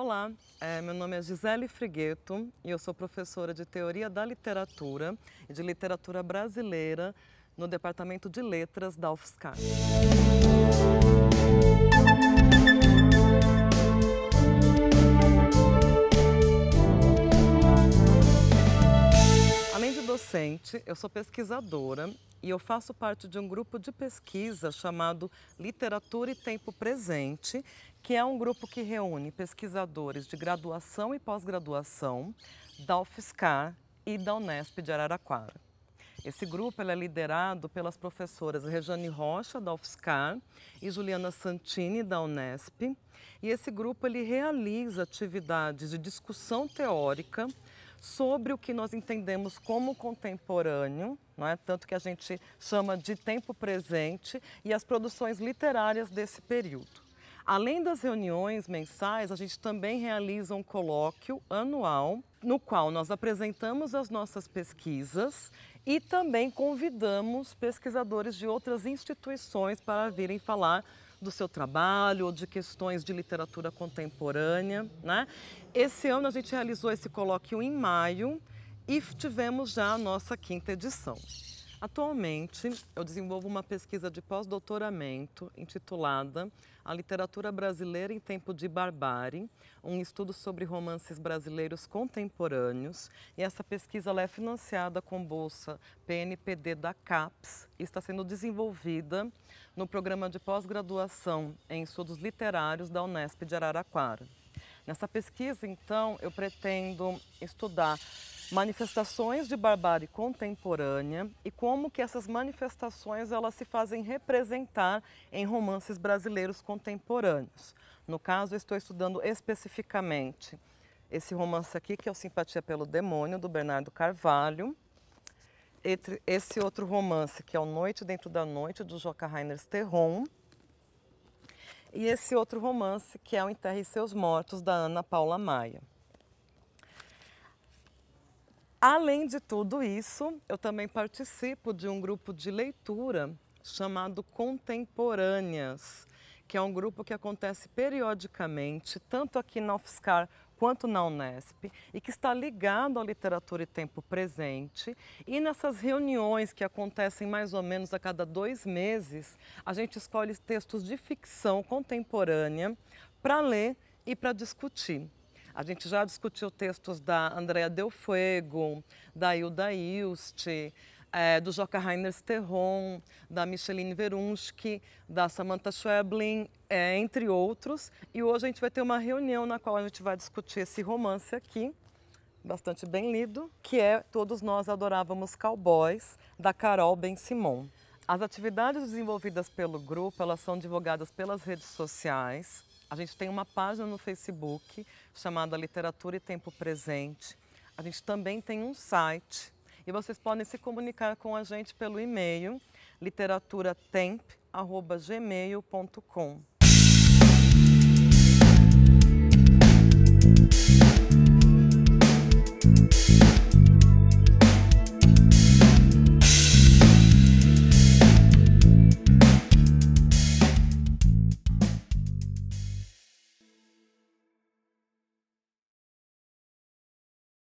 Olá, é, meu nome é Gisele Frigueto e eu sou professora de Teoria da Literatura e de Literatura Brasileira no Departamento de Letras da UFSCar. Além de docente, eu sou pesquisadora e eu faço parte de um grupo de pesquisa chamado Literatura e Tempo Presente, que é um grupo que reúne pesquisadores de graduação e pós-graduação da UFSCar e da Unesp de Araraquara. Esse grupo é liderado pelas professoras Rejane Rocha, da UFSCar, e Juliana Santini, da Unesp. E esse grupo ele realiza atividades de discussão teórica sobre o que nós entendemos como contemporâneo, não é? tanto que a gente chama de tempo presente, e as produções literárias desse período. Além das reuniões mensais, a gente também realiza um colóquio anual no qual nós apresentamos as nossas pesquisas e também convidamos pesquisadores de outras instituições para virem falar do seu trabalho ou de questões de literatura contemporânea. Né? Esse ano a gente realizou esse colóquio em maio e tivemos já a nossa quinta edição. Atualmente, eu desenvolvo uma pesquisa de pós-doutoramento intitulada A Literatura Brasileira em Tempo de Barbárie, um estudo sobre romances brasileiros contemporâneos. E essa pesquisa é financiada com bolsa PNPD da CAPES e está sendo desenvolvida no programa de pós-graduação em estudos literários da Unesp de Araraquara. Nessa pesquisa, então, eu pretendo estudar manifestações de barbárie contemporânea e como que essas manifestações elas se fazem representar em romances brasileiros contemporâneos. No caso, estou estudando especificamente esse romance aqui, que é o Simpatia pelo Demônio, do Bernardo Carvalho, esse outro romance, que é o Noite Dentro da Noite, do Joca Rainer Sterron, e esse outro romance, que é o Enterre Seus Mortos, da Ana Paula Maia. Além de tudo isso, eu também participo de um grupo de leitura chamado Contemporâneas, que é um grupo que acontece periodicamente, tanto aqui na UFSCar quanto na Unesp, e que está ligado à literatura e tempo presente. E nessas reuniões que acontecem mais ou menos a cada dois meses, a gente escolhe textos de ficção contemporânea para ler e para discutir. A gente já discutiu textos da Andrea Del Fuego, da Hilda Ilst, é, do Joca Reiners Sterron, da Micheline Verunschke, da Samantha Schweblin, é, entre outros. E hoje a gente vai ter uma reunião na qual a gente vai discutir esse romance aqui, bastante bem lido, que é Todos Nós Adorávamos Cowboys, da Carol Ben Simon. As atividades desenvolvidas pelo grupo, elas são divulgadas pelas redes sociais, a gente tem uma página no Facebook chamada Literatura e Tempo Presente. A gente também tem um site e vocês podem se comunicar com a gente pelo e-mail literaturatemp@gmail.com.